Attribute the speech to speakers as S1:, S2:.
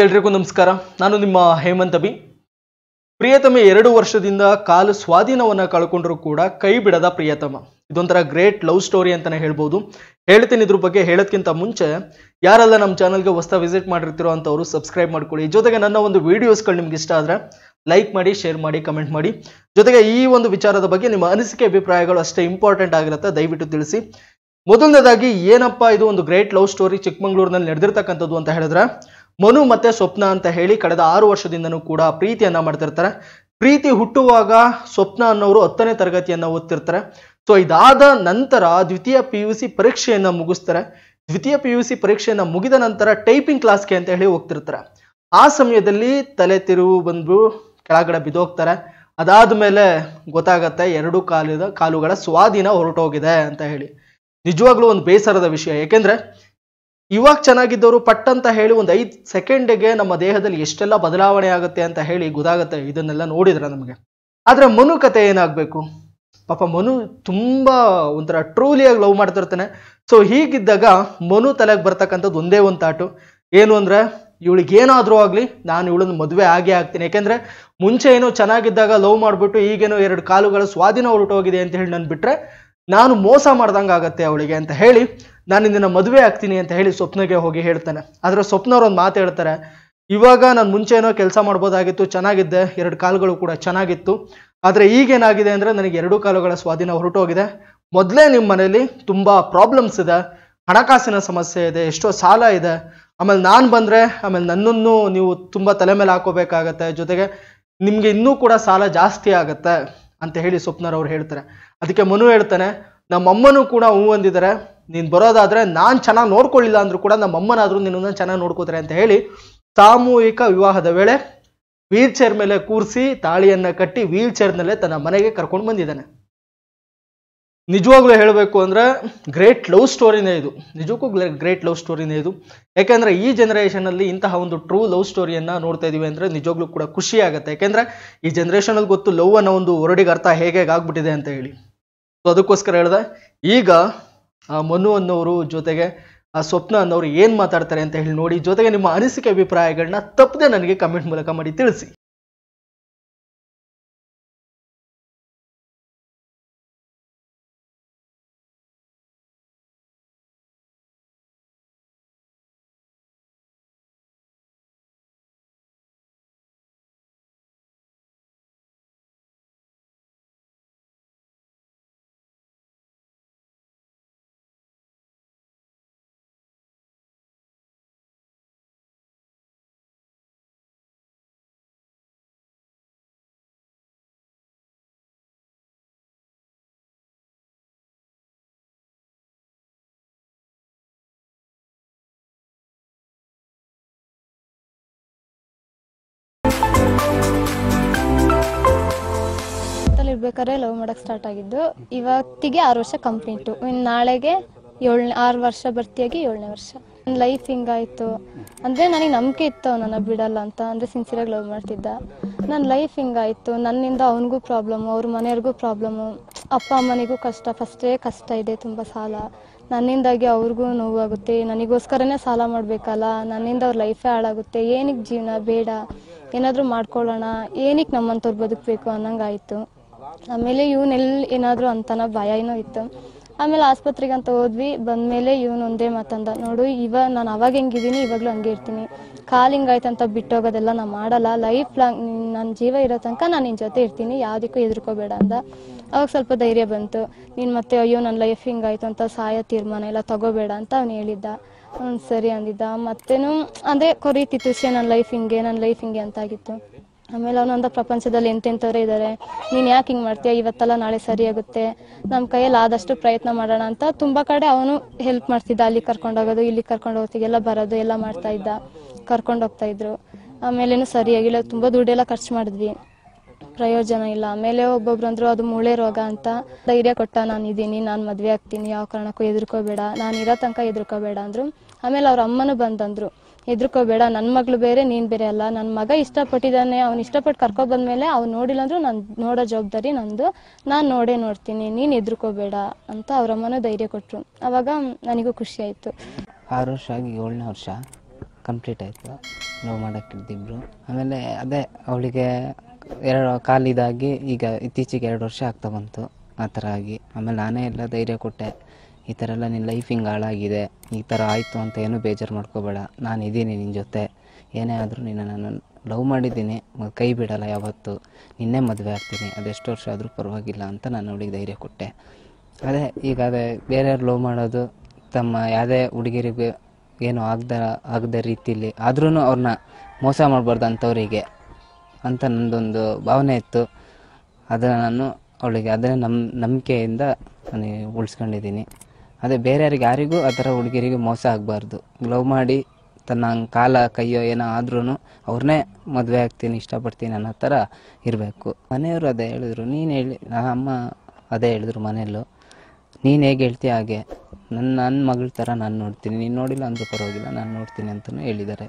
S1: ಎಲ್ರಿಗೂ ನಮಸ್ಕಾರ ನಾನು ನಿಮ್ಮ ಹೇಮಂತ ಬಿ ಪ್ರಿಯತಮೆ ಎರಡು ವರ್ಷದಿಂದ ಕಾಲು ಸ್ವಾಧೀನವನ್ನು ಕಳ್ಕೊಂಡ್ರೂ ಕೂಡ ಕೈ ಬಿಡದ ಪ್ರಿಯತಮ ಇದೊಂಥರ ಗ್ರೇಟ್ ಲವ್ ಸ್ಟೋರಿ ಅಂತಲೇ ಹೇಳ್ಬೋದು ಹೇಳ್ತೀನಿ ಇದ್ರ ಬಗ್ಗೆ ಹೇಳೋದಕ್ಕಿಂತ ಮುಂಚೆ ಯಾರೆಲ್ಲ ನಮ್ಮ ಚಾನಲ್ಗೆ ಹೊಸ ವಿಸಿಟ್ ಮಾಡಿರ್ತಿರೋ ಅಂತವರು ಸಬ್ಸ್ಕ್ರೈಬ್ ಮಾಡ್ಕೊಳ್ಳಿ ಜೊತೆಗೆ ನನ್ನ ಒಂದು ವೀಡಿಯೋಸ್ಗಳು ನಿಮ್ಗೆ ಇಷ್ಟ ಆದರೆ ಲೈಕ್ ಮಾಡಿ ಶೇರ್ ಮಾಡಿ ಕಮೆಂಟ್ ಮಾಡಿ ಜೊತೆಗೆ ಈ ಒಂದು ವಿಚಾರದ ಬಗ್ಗೆ ನಿಮ್ಮ ಅನಿಸಿಕೆ ಅಭಿಪ್ರಾಯಗಳು ಅಷ್ಟೇ ಇಂಪಾರ್ಟೆಂಟ್ ಆಗಿರುತ್ತೆ ದಯವಿಟ್ಟು ತಿಳಿಸಿ ಮೊದಲನೇದಾಗಿ ಏನಪ್ಪ ಇದು ಒಂದು ಗ್ರೇಟ್ ಲವ್ ಸ್ಟೋರಿ ಚಿಕ್ಕಮಂಗ್ಳೂರಿನಲ್ಲಿ ನಡೆದಿರ್ತಕ್ಕಂಥದ್ದು ಅಂತ ಹೇಳಿದ್ರೆ ಮನು ಮತ್ತೆ ಸ್ವಪ್ನ ಅಂತ ಹೇಳಿ ಕಳೆದ ಆರು ವರ್ಷದಿಂದನೂ ಕೂಡ ಪ್ರೀತಿಯನ್ನ ಮಾಡ್ತಿರ್ತಾರೆ ಪ್ರೀತಿ ಹುಟ್ಟುವಾಗ ಸ್ವಪ್ನ ಅನ್ನೋರು ಹತ್ತನೇ ತರಗತಿಯನ್ನ ಓದ್ತಿರ್ತಾರೆ ಸೊ ಇದಾದ ನಂತರ ದ್ವಿತೀಯ ಪಿ ಯು ಸಿ ಪರೀಕ್ಷೆಯನ್ನ ಮುಗಿಸ್ತಾರೆ ದ್ವಿತೀಯ ಪಿ ಯು ಸಿ ಪರೀಕ್ಷೆಯನ್ನ ಮುಗಿದ ನಂತರ ಟೈಪಿಂಗ್ ಕ್ಲಾಸ್ಗೆ ಅಂತ ಹೇಳಿ ಹೋಗ್ತಿರ್ತಾರೆ ಆ ಸಮಯದಲ್ಲಿ ತಲೆ ತಿರುವು ಬಂದು ಕೆಳಗಡೆ ಬಿದೋಗ್ತಾರೆ ಅದಾದ ಮೇಲೆ ಗೊತ್ತಾಗತ್ತೆ ಎರಡು ಕಾಲದ ಕಾಲುಗಳ ಸ್ವಾಧೀನ ಹೊರಟೋಗಿದೆ ಅಂತ ಹೇಳಿ ನಿಜವಾಗ್ಲೂ ಒಂದು ಬೇಸರದ ವಿಷಯ ಯಾಕೆಂದ್ರೆ ಇವಾಗ ಚೆನ್ನಾಗಿದ್ದವರು ಪಟ್ ಅಂತ ಹೇಳಿ ಒಂದು ಐದು ಸೆಕೆಂಡಿಗೆ ನಮ್ಮ ದೇಹದಲ್ಲಿ ಎಷ್ಟೆಲ್ಲ ಬದಲಾವಣೆ ಆಗುತ್ತೆ ಅಂತ ಹೇಳಿ ಗೊತ್ತಾಗುತ್ತೆ ಇದನ್ನೆಲ್ಲ ನೋಡಿದ್ರೆ ನಮಗೆ ಆದರೆ ಮನು ಕತೆ ಏನಾಗಬೇಕು ಪಾಪ ಮನು ತುಂಬ ಒಂಥರ ಟ್ರೂಲಿಯಾಗಿ ಲವ್ ಮಾಡ್ತಿರ್ತಾನೆ ಸೊ ಹೀಗಿದ್ದಾಗ ಮನು ತಲೆಗೆ ಬರ್ತಕ್ಕಂಥದ್ದು ಒಂದೇ ಒಂದು ತಾಟು ಏನು ಅಂದರೆ ಏನಾದರೂ ಆಗಲಿ ನಾನು ಇವಳನ್ನ ಮದುವೆ ಆಗೇ ಆಗ್ತೀನಿ ಯಾಕೆಂದರೆ ಮುಂಚೆ ಏನೋ ಚೆನ್ನಾಗಿದ್ದಾಗ ಲವ್ ಮಾಡಿಬಿಟ್ಟು ಈಗೇನೋ ಎರಡು ಕಾಲುಗಳ ಸ್ವಾಧೀನ ಹೊರಟೋಗಿದೆ ಅಂತ ಹೇಳಿ ನಾನು ಬಿಟ್ಟರೆ ನಾನು ಮೋಸ ಮಾಡ್ದಂಗೆ ಆಗತ್ತೆ ಅವಳಿಗೆ ಅಂತ ಹೇಳಿ ನಾನು ನಿನ್ನ ಮದುವೆ ಆಗ್ತೀನಿ ಅಂತ ಹೇಳಿ ಸ್ವಪ್ನಗೆ ಹೋಗಿ ಹೇಳ್ತಾನೆ ಆದರೆ ಸ್ವಪ್ನವ್ರು ಒಂದು ಮಾತು ಹೇಳ್ತಾರೆ ಇವಾಗ ನಾನು ಮುಂಚೆ ಏನೋ ಕೆಲಸ ಮಾಡ್ಬೋದಾಗಿತ್ತು ಚೆನ್ನಾಗಿದ್ದೆ ಎರಡು ಕಾಲುಗಳು ಕೂಡ ಚೆನ್ನಾಗಿತ್ತು ಆದರೆ ಈಗೇನಾಗಿದೆ ಅಂದರೆ ನನಗೆ ಎರಡು ಕಾಲುಗಳ ಸ್ವಾಧೀನ ಹೊರಟೋಗಿದೆ ಮೊದಲೇ ನಿಮ್ಮ ಮನೇಲಿ ತುಂಬ ಪ್ರಾಬ್ಲಮ್ಸ್ ಇದೆ ಹಣಕಾಸಿನ ಸಮಸ್ಯೆ ಇದೆ ಎಷ್ಟೋ ಸಾಲ ಇದೆ ಆಮೇಲೆ ನಾನು ಬಂದರೆ ಆಮೇಲೆ ನನ್ನನ್ನು ನೀವು ತುಂಬ ತಲೆ ಮೇಲೆ ಹಾಕೋಬೇಕಾಗತ್ತೆ ಜೊತೆಗೆ ನಿಮಗೆ ಇನ್ನೂ ಕೂಡ ಸಾಲ ಜಾಸ್ತಿ ಆಗುತ್ತೆ ಅಂತ ಹೇಳಿ ಸ್ವಪ್ನರವ್ರು ಹೇಳ್ತಾರೆ ಅದಕ್ಕೆ ಮನು ಹೇಳ್ತಾನೆ ನಮ್ಮಮ್ಮನೂ ಕೂಡ ಹೂ ಹೊಂದಿದ್ದಾರೆ ನೀನು ಬರೋದಾದರೆ ನಾನು ಚೆನ್ನಾಗಿ ನೋಡ್ಕೊಳ್ಳಿಲ್ಲ ಅಂದರೂ ಕೂಡ ನಮ್ಮ ಅಮ್ಮನಾದರೂ ನಿನ್ನನ್ನು ಚೆನ್ನಾಗಿ ನೋಡ್ಕೋತಾರೆ ಅಂತ ಹೇಳಿ ಸಾಮೂಹಿಕ ವಿವಾಹದ ವೇಳೆ ವೀಲ್ ಚೇರ್ ಮೇಲೆ ಕೂರಿಸಿ ತಾಳಿಯನ್ನು ಕಟ್ಟಿ ವೀಲ್ ಚೇರ್ನಲ್ಲೇ ತನ್ನ ಮನೆಗೆ ಕರ್ಕೊಂಡು ಬಂದಿದ್ದಾನೆ ನಿಜವಾಗ್ಲೂ ಹೇಳಬೇಕು ಅಂದರೆ ಗ್ರೇಟ್ ಲವ್ ಸ್ಟೋರಿನೇ ಇದು ನಿಜಕ್ಕೂ ಗ್ರೇಟ್ ಲವ್ ಸ್ಟೋರಿನೇ ಇದು ಯಾಕೆಂದರೆ ಈ ಜನ್ರೇಷನಲ್ಲಿ ಇಂತಹ ಒಂದು ಟ್ರೂ ಲವ್ ಸ್ಟೋರಿಯನ್ನು ನೋಡ್ತಾ ಇದ್ದೀವಿ ಅಂದರೆ ನಿಜವಾಗ್ಲೂ ಕೂಡ ಖುಷಿ ಆಗುತ್ತೆ ಯಾಕೆಂದರೆ ಈ ಜನ್ರೇಷನಲ್ಲಿ ಗೊತ್ತು ಲವ್ ಅನ್ನೋ ಒಂದು ಹೊರಡಿಗೆ ಅರ್ಥ ಹೇಗೆ ಆಗ್ಬಿಟ್ಟಿದೆ ಅಂತ ಹೇಳಿ ಸೊ ಅದಕ್ಕೋಸ್ಕರ ಹೇಳಿದೆ ಈಗ ಮನು ಅನ್ನೋರು ಜೊತೆಗೆ ಆ ಸ್ವಪ್ನ ಅನ್ನೋರು ಏನು ಮಾತಾಡ್ತಾರೆ ಅಂತ ಹೇಳಿ ನೋಡಿ ಜೊತೆಗೆ ನಿಮ್ಮ ಅನಿಸಿಕೆ ಅಭಿಪ್ರಾಯಗಳನ್ನ ತಪ್ಪದೆ ನನಗೆ ಕಮೆಂಟ್ ಮೂಲಕ ಮಾಡಿ ತಿಳಿಸಿ
S2: ಓದ್ಬೇಕಾದ್ರೆ ಲವ್ ಮಾಡಕ್ ಸ್ಟಾರ್ಟ್ ಆಗಿದ್ದು ಇವತ್ತಿಗೆ ಆರು ವರ್ಷ ಕಂಪ್ಲೀಟ್ ನಾಳೆಗೆ ಏಳನೇ ಆರು ವರ್ಷ ಭರ್ತಿಯಾಗಿ ಏಳನೇ ವರ್ಷ ನನ್ನ ಲೈಫ್ ಹಿಂಗಾಯ್ತು ಅಂದ್ರೆ ನನಗೆ ನಂಬಿಕೆ ಇತ್ತು ಅವನನ್ನು ಬಿಡಲ್ಲ ಅಂತ ಅಂದ್ರೆ ಸಿನ್ಸಿಯರ್ ಆಗಿ ಲವ್ ಮಾಡ್ತಿದ್ದ ನನ್ನ ಲೈಫ್ ಹಿಂಗಾಯ್ತು ನನ್ನಿಂದ ಅವನಿಗೂ ಪ್ರಾಬ್ಲಮ್ ಅವ್ರ ಮನೆಯವ್ರಿಗೂ ಪ್ರಾಬ್ಲಮ್ ಅಪ್ಪ ಅಮ್ಮನಿಗೂ ಕಷ್ಟ ಫಸ್ಟೇ ಕಷ್ಟ ಇದೆ ತುಂಬಾ ಸಾಲ ನನ್ನಿಂದಾಗಿ ಅವ್ರಿಗೂ ನೋವಾಗುತ್ತೆ ನನಗೋಸ್ಕರನೇ ಸಾಲ ಮಾಡ್ಬೇಕಲ್ಲ ನನ್ನಿಂದ ಅವ್ರ ಲೈಫೇ ಹಾಳಾಗುತ್ತೆ ಏನಕ್ಕೆ ಜೀವನ ಬೇಡ ಏನಾದರೂ ಮಾಡ್ಕೊಳ್ಳೋಣ ಏನಕ್ಕೆ ನಮ್ಮಂತವ್ರು ಬದುಕಬೇಕು ಅನ್ನಂಗಾಯ್ತು ಆಮೇಲೆ ಎಲ್ಲಿ ಏನಾದ್ರು ಅಂತನ ಭಯ ಏನೋ ಇತ್ತು ಆಮೇಲೆ ಆಸ್ಪತ್ರೆಗೆ ಅಂತ ಹೋದ್ವಿ ಬಂದಮೇಲೆ ಇವನು ಒಂದೇ ಮಾತಂದ ನೋಡು ಇವಾಗ ನಾನು ಅವಾಗ ಹೆಂಗಿದ್ದೀನಿ ಇವಾಗ್ಲೂ ಹಂಗೆ ಇರ್ತೀನಿ ಕಾಲ್ ಕಾಲು ಅಂತ ಬಿಟ್ಟೋಗೋದೆಲ್ಲ ನಾನು ಮಾಡಲ್ಲ ಲೈಫ್ ಲಾಂಗ್ ನನ್ನ ಜೀವ ಇರೋ ತನಕ ನಾನು ನಿನ್ನ ಜೊತೆ ಇರ್ತೀನಿ ಯಾವುದಕ್ಕೂ ಎದುರ್ಕೋಬೇಡ ಅಂದ ಅವಾಗ ಸ್ವಲ್ಪ ಧೈರ್ಯ ಬಂತು ನೀನು ಮತ್ತೆ ಅಯ್ಯೋ ನನ್ನ ಲೈಫ್ ಹಿಂಗಾಯ್ತು ಅಂತ ಸಹಾಯ ತೀರ್ಮಾನ ಎಲ್ಲ ತಗೋಬೇಡ ಅಂತ ಅವ್ನು ಹೇಳಿದ್ದ ಹ್ಞೂ ಸರಿ ಅಂದಿದ್ದ ಮತ್ತೇನು ಅಂದ್ರೆ ಕೊರೀತಿತ್ತು ಸೇ ನನ್ನ ಲೈಫ್ ಹಿಂಗೆ ನನ್ನ ಲೈಫ್ ಹಿಂಗೆ ಆಗಿತ್ತು ಆಮೇಲೆ ಅವನೊಂದ ಪ್ರಪಂಚದಲ್ಲಿ ಎಂತೆಂಥವ್ರೆ ಇದ್ದಾರೆ ನೀನು ಯಾಕೆ ಹಿಂಗೆ ಮಾಡ್ತೀಯ ಇವತ್ತಲ್ಲ ನಾಳೆ ಸರಿಯಾಗುತ್ತೆ ನಮ್ಮ ಕೈಯಲ್ಲಿ ಆದಷ್ಟು ಪ್ರಯತ್ನ ಮಾಡೋಣ ಅಂತ ತುಂಬಾ ಕಡೆ ಅವನು ಹೆಲ್ಪ್ ಮಾಡ್ತಿದ್ದ ಅಲ್ಲಿ ಕರ್ಕೊಂಡೋಗೋದು ಇಲ್ಲಿ ಕರ್ಕೊಂಡು ಹೋಗ್ತೀವಿ ಎಲ್ಲ ಬರೋದು ಎಲ್ಲ ಮಾಡ್ತಾ ಇದ್ದ ಕರ್ಕೊಂಡು ಹೋಗ್ತಾ ಇದ್ರು ಆಮೇಲೇನು ಸರಿಯಾಗಿಲ್ಲ ತುಂಬಾ ದುಡ್ಡೆಲ್ಲ ಖರ್ಚು ಮಾಡಿದ್ವಿ ಪ್ರಯೋಜನ ಇಲ್ಲ ಆಮೇಲೆ ಒಬ್ಬೊಬ್ರು ಅಂದ್ರು ಅದು ಮೂಳೆ ರೋಗ ಅಂತ ಧೈರ್ಯ ಕೊಟ್ಟ ನಾನು ಇದ್ದೀನಿ ನಾನು ಮದುವೆ ಆಗ್ತೀನಿ ಯಾವ ಕಾರಣಕ್ಕೂ ಎದುರ್ಕೋಬೇಡ ನಾನು ಇರೋ ತನಕ ಎದುರ್ಕೋಬೇಡ ಅಂದ್ರು ಆಮೇಲೆ ಅವ್ರ ಅಮ್ಮನೂ ಬಂದಂದ್ರು ಎದ್ಕೋಬೇಡ ನನ್ನ ಮಗಳು ಬೇರೆ ನೀನು ಬೇರೆ ಅಲ್ಲ ನನ್ನ ಮಗ ಇಷ್ಟಪಟ್ಟಿದ್ದಾನೆ ಅವ್ನು ಇಷ್ಟಪಟ್ಟು ಕರ್ಕೊ ಬಂದ್ಮೇಲೆ ಅವ್ನು ನೋಡಿಲ್ಲ ಅಂದ್ರೂ ನಾನು ನೋಡೋ ಜವಾಬ್ದಾರಿ ನಂದು ನಾನು ನೋಡೇ ನೋಡ್ತೀನಿ ನೀನು ಎದುರ್ಕೋಬೇಡ ಅಂತ ಅಮ್ಮನೂ ಧೈರ್ಯ ಕೊಟ್ಟರು ಅವಾಗ ನನಗೂ ಖುಷಿ ಆಯಿತು
S3: ಆರು ವರ್ಷ ಆಗಿ ಏಳನೇ ವರ್ಷ ಕಂಪ್ಲೀಟ್ ಆಯಿತು ಮಾಡೋಕ್ಕಿದ್ದಿಬ್ರು ಆಮೇಲೆ ಅದೇ ಅವಳಿಗೆ ಎರಡು ಕಾಲಿದಾಗಿ ಈಗ ಇತ್ತೀಚೆಗೆ ಎರಡು ವರ್ಷ ಆಗ್ತಾ ಬಂತು ಆ ಥರ ಆಗಿ ಆಮೇಲೆ ನಾನೇ ಎಲ್ಲ ಧೈರ್ಯ ಕೊಟ್ಟೆ ಈ ಥರ ಎಲ್ಲ ನಿನ್ನ ಲೈಫ್ ಹಿಂಗೆ ಹಾಳಾಗಿದೆ ಈ ಥರ ಆಯಿತು ಅಂತ ಏನೂ ಬೇಜಾರು ಮಾಡ್ಕೋಬೇಡ ನಾನು ಇದ್ದೀನಿ ನಿನ್ನ ಜೊತೆ ಏನೇ ಆದರೂ ನಿನ್ನ ನಾನು ಲವ್ ಮಾಡಿದ್ದೀನಿ ಕೈ ಬಿಡೋಲ್ಲ ಯಾವತ್ತೂ ನಿನ್ನೇ ಮದುವೆ ಆಗ್ತೀನಿ ಅದೆಷ್ಟು ವರ್ಷ ಆದರೂ ಪರವಾಗಿಲ್ಲ ಅಂತ ನಾನು ಅವಳಿಗೆ ಧೈರ್ಯ ಕೊಟ್ಟೆ ಅದೇ ಈಗ ಅದೇ ಬೇರೆಯವ್ರು ಲವ್ ಮಾಡೋದು ತಮ್ಮ ಯಾವುದೇ ಹುಡುಗಿರಿಗೆ ಏನು ಆಗದ ಆಗದ ರೀತಿಯಲ್ಲಿ ಆದ್ರೂ ಅವ್ರನ್ನ ಮೋಸ ಮಾಡಬಾರ್ದು ಅಂಥವ್ರಿಗೆ ಅಂತ ನನ್ನದೊಂದು ಭಾವನೆ ಇತ್ತು ಅದನ್ನು ನಾನು ಅವಳಿಗೆ ಅದನ್ನ ನಮ್ಮ ನಂಬಿಕೆಯಿಂದ ನಾನು ಉಳಿಸ್ಕೊಂಡಿದ್ದೀನಿ ಅದೇ ಬೇರೆಯವ್ರಿಗೆ ಯಾರಿಗೂ ಆ ಥರ ಹುಡುಗಿರಿಗೆ ಮೋಸ ಆಗಬಾರ್ದು ಗ್ಲೌ ಮಾಡಿ ತನ್ನ ಕಾಲ ಕೈಯೋ ಏನೋ ಆದ್ರೂ ಅವ್ರನ್ನೇ ಮದುವೆ ಆಗ್ತೀನಿ ಇಷ್ಟಪಡ್ತೀನಿ ಅನ್ನೋ ಥರ ಇರಬೇಕು ಮನೆಯವರು ಅದೇ ಹೇಳಿದ್ರು ನೀನು ಹೇಳಿ ಅಮ್ಮ ಅದೇ ಹೇಳಿದ್ರು ಮನೆಯಲ್ಲೂ ನೀನು ಹೇಗೆ ಹೇಳ್ತೀಯ ಹಾಗೆ ನನ್ನ ನನ್ನ ಮಗಳ ಥರ ನಾನು ನೋಡ್ತೀನಿ ನೀನು ನೋಡಿಲ್ಲ ಅಂದರೂ ಪರವಾಗಿಲ್ಲ ನಾನು ನೋಡ್ತೀನಿ ಅಂತಲೂ ಹೇಳಿದ್ದಾರೆ